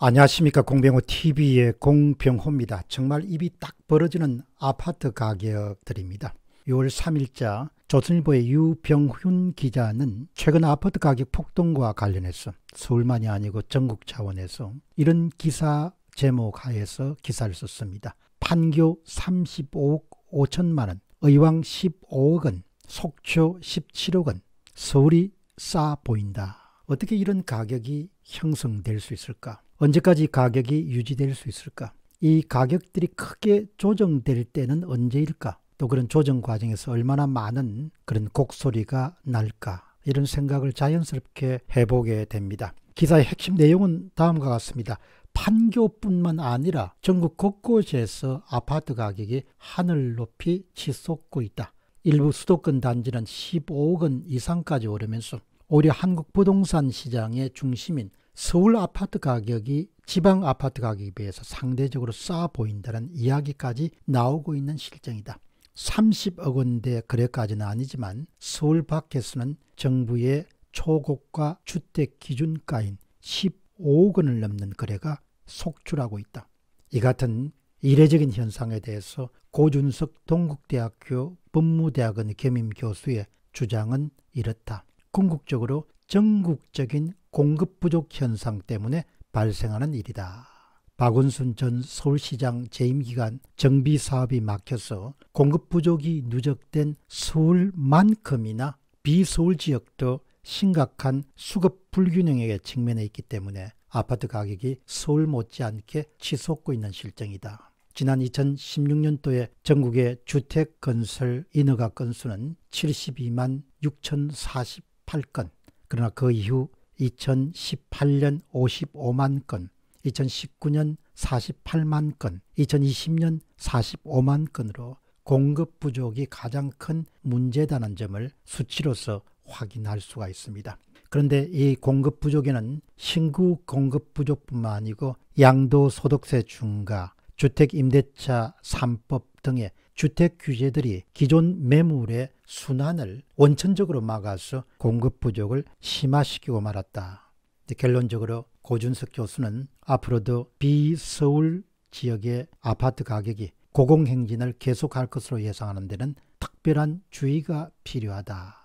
안녕하십니까 공병호 TV의 공병호입니다. 정말 입이 딱 벌어지는 아파트 가격들입니다. 6월 3일자 조선일보의 유병훈 기자는 최근 아파트 가격 폭등과 관련해서 서울만이 아니고 전국 차원에서 이런 기사 제목 하에서 기사를 썼습니다. 판교 35억 5천만 원, 의왕 15억 원, 속초 17억 원, 서울이 싸 보인다. 어떻게 이런 가격이 형성될 수 있을까? 언제까지 가격이 유지될 수 있을까? 이 가격들이 크게 조정될 때는 언제일까? 또 그런 조정 과정에서 얼마나 많은 그런 곡소리가 날까? 이런 생각을 자연스럽게 해보게 됩니다. 기사의 핵심 내용은 다음과 같습니다. 판교뿐만 아니라 전국 곳곳에서 아파트 가격이 하늘 높이 치솟고 있다. 일부 수도권 단지는 15억 원 이상까지 오르면서 오히려 한국 부동산 시장의 중심인 서울 아파트 가격이 지방 아파트 가격에 비해서 상대적으로 싸 보인다는 이야기까지 나오고 있는 실정이다. 30억 원대 거래까지는 아니지만 서울 밖에서는 정부의 초고가 주택 기준가인 15억 원을 넘는 거래가 속출하고 있다. 이 같은 이례적인 현상에 대해서 고준석 동국대학교 법무대학원 겸임 교수의 주장은 이렇다. 궁극적으로 전국적인 공급 부족 현상 때문에 발생하는 일이다. 박원순 전 서울시장 재임기간 정비 사업이 막혀서 공급 부족이 누적된 서울만큼이나 비서울 지역도 심각한 수급 불균형에 직면해 있기 때문에 아파트 가격이 서울 못지않게 치솟고 있는 실정이다. 지난 2016년도에 전국의 주택 건설 인허가 건수는 72만 6,048건, 그러나 그 이후 2018년 55만 건, 2019년 48만 건, 2020년 45만 건으로 공급 부족이 가장 큰 문제다는 점을 수치로서 확인할 수가 있습니다. 그런데 이 공급 부족에는 신규 공급 부족뿐만 아니고 양도소득세 중과, 주택임대차 3법 등의 주택 규제들이 기존 매물의 순환을 원천적으로 막아서 공급 부족을 심화시키고 말았다. 결론적으로 고준석 교수는 앞으로도 비서울 지역의 아파트 가격이 고공행진을 계속할 것으로 예상하는 데는 특별한 주의가 필요하다.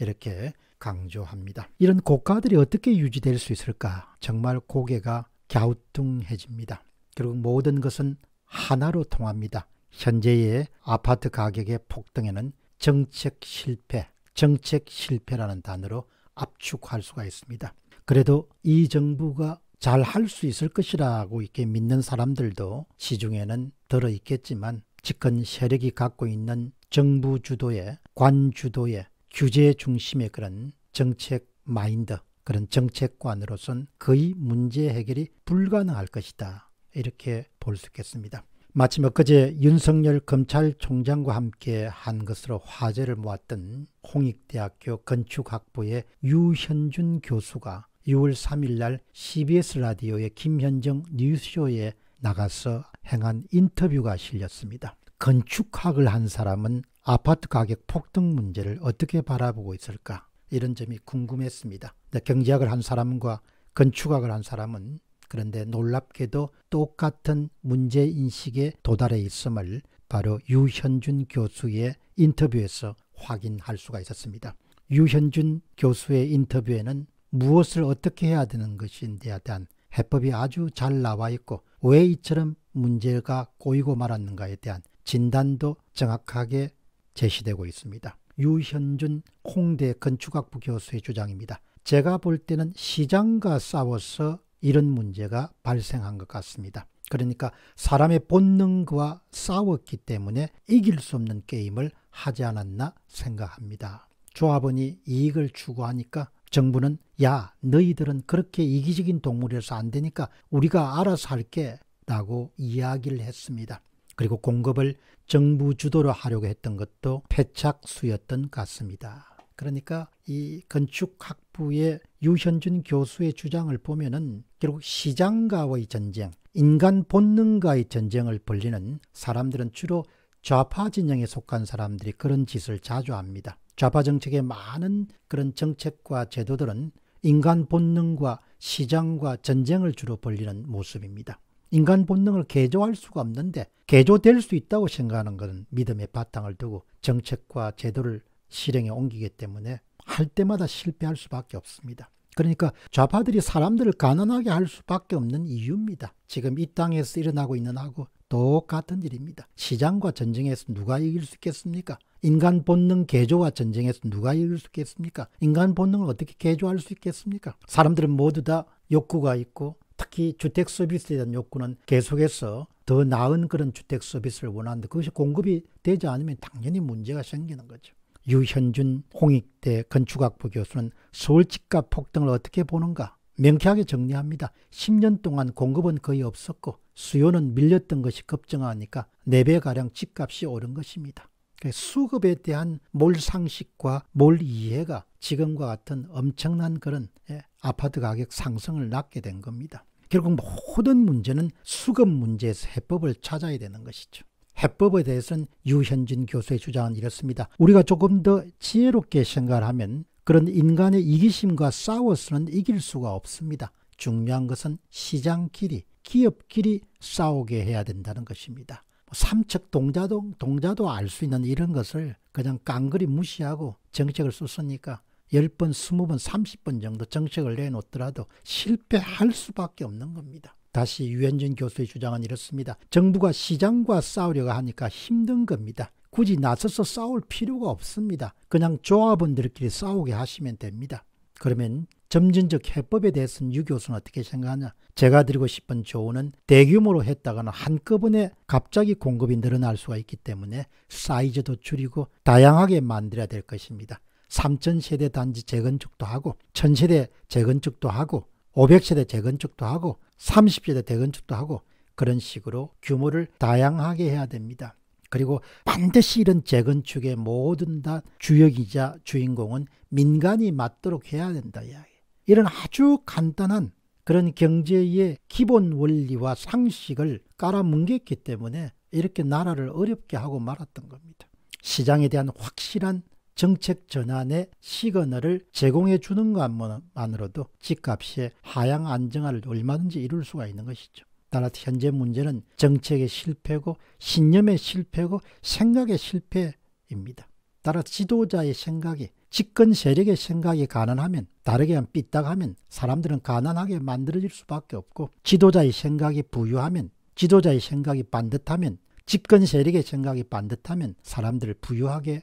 이렇게 강조합니다. 이런 고가들이 어떻게 유지될 수 있을까? 정말 고개가 갸우뚱해집니다. 결국 모든 것은 하나로 통합니다. 현재의 아파트 가격의 폭등에는 정책 실패, 정책 실패라는 단어로 압축할 수가 있습니다. 그래도 이 정부가 잘 할 수 있을 것이라고 이렇게 믿는 사람들도 시중에는 들어 있겠지만 집권 세력이 갖고 있는 정부 주도의 관 주도의 규제 중심의 그런 정책 마인드 그런 정책관으로선 거의 문제 해결이 불가능할 것이다. 이렇게 볼 수 있겠습니다. 마침 엊그제 윤석열 검찰총장과 함께 한 것으로 화제를 모았던 홍익대학교 건축학부의 유현준 교수가 6월 3일 날 CBS 라디오의 김현정 뉴스쇼에 나가서 행한 인터뷰가 실렸습니다. 건축학을 한 사람은 아파트 가격 폭등 문제를 어떻게 바라보고 있을까? 이런 점이 궁금했습니다. 경제학을 한 사람과 건축학을 한 사람은 그런데 놀랍게도 똑같은 문제인식에 도달해 있음을 바로 유현준 교수의 인터뷰에서 확인할 수가 있었습니다. 유현준 교수의 인터뷰에는 무엇을 어떻게 해야 되는 것인지에 대한 해법이 아주 잘 나와 있고 왜 이처럼 문제가 꼬이고 말았는가에 대한 진단도 정확하게 제시되고 있습니다. 유현준 홍대 건축학부 교수의 주장입니다. 제가 볼 때는 시장과 싸워서 이런 문제가 발생한 것 같습니다. 그러니까 사람의 본능과 싸웠기 때문에 이길 수 없는 게임을 하지 않았나 생각합니다. 조합원이 이익을 추구하니까 정부는 야 너희들은 그렇게 이기적인 동물이라서 안 되니까 우리가 알아서 할게 라고 이야기를 했습니다. 그리고 공급을 정부 주도로 하려고 했던 것도 패착수였던 같습니다. 그러니까 이 건축학부의 유현준 교수의 주장을 보면은 결국 시장과의 전쟁, 인간 본능과의 전쟁을 벌리는 사람들은 주로 좌파 진영에 속한 사람들이 그런 짓을 자주 합니다. 좌파 정책의 많은 그런 정책과 제도들은 인간 본능과 시장과 전쟁을 주로 벌리는 모습입니다. 인간 본능을 개조할 수가 없는데 개조될 수 있다고 생각하는 것은 믿음의 바탕을 두고 정책과 제도를 실행에 옮기기 때문에 할 때마다 실패할 수밖에 없습니다. 그러니까 좌파들이 사람들을 가난하게 할 수밖에 없는 이유입니다. 지금 이 땅에서 일어나고 있는 하고 똑같은 일입니다. 시장과 전쟁에서 누가 이길 수 있겠습니까? 인간 본능 개조와 전쟁에서 누가 이길 수 있겠습니까? 인간 본능을 어떻게 개조할 수 있겠습니까? 사람들은 모두 다 욕구가 있고 특히 주택 서비스에 대한 욕구는 계속해서 더 나은 그런 주택 서비스를 원하는데 그것이 공급이 되지 않으면 당연히 문제가 생기는 거죠. 유현준 홍익대 건축학부 교수는 서울 집값 폭등을 어떻게 보는가 명쾌하게 정리합니다. 10년 동안 공급은 거의 없었고 수요는 밀렸던 것이 급증하니까 4배가량 집값이 오른 것입니다. 수급에 대한 몰상식과 몰이해가 지금과 같은 엄청난 그런 예, 아파트 가격 상승을 낳게 된 겁니다. 결국 모든 문제는 수급 문제에서 해법을 찾아야 되는 것이죠. 해법에 대해서는 유현진 교수의 주장은 이렇습니다. 우리가 조금 더 지혜롭게 생각을 하면 그런 인간의 이기심과 싸워서는 이길 수가 없습니다. 중요한 것은 시장끼리, 기업끼리 싸우게 해야 된다는 것입니다. 뭐 삼척 동자도, 동자도 알 수 있는 이런 것을 그냥 깡그리 무시하고 정책을 썼으니까 10번, 20번, 30번 정도 정책을 내놓더라도 실패할 수밖에 없는 겁니다. 다시 유현진 교수의 주장은 이렇습니다. 정부가 시장과 싸우려고 하니까 힘든 겁니다. 굳이 나서서 싸울 필요가 없습니다. 그냥 조합원들끼리 싸우게 하시면 됩니다. 그러면 점진적 해법에 대해서는 유 교수는 어떻게 생각하냐? 제가 드리고 싶은 조언은 대규모로 했다가는 한꺼번에 갑자기 공급이 늘어날 수가 있기 때문에 사이즈도 줄이고 다양하게 만들어야 될 것입니다. 3천 세대 단지 재건축도 하고 1천 세대 재건축도 하고 500세대 재건축도 하고 30세대 대건축도 하고 그런 식으로 규모를 다양하게 해야 됩니다. 그리고 반드시 이런 재건축의 모든 다 주역이자 주인공은 민간이 맞도록 해야 된다 이야기. 이런 아주 간단한 그런 경제의 기본 원리와 상식을 깔아뭉갰기 때문에 이렇게 나라를 어렵게 하고 말았던 겁니다. 시장에 대한 확실한 정책 전환의 시그널을 제공해 주는 것만으로도 집값의 하향 안정화를 얼마든지 이룰 수가 있는 것이죠. 따라 현재 문제는 정책의 실패고 신념의 실패고 생각의 실패입니다. 따라 지도자의 생각이 집권 세력의 생각이 가난하면 다르게 한 삐딱하면 사람들은 가난하게 만들어질 수밖에 없고 지도자의 생각이 부유하면 지도자의 생각이 반듯하면 집권 세력의 생각이 반듯하면 사람들을 부유하게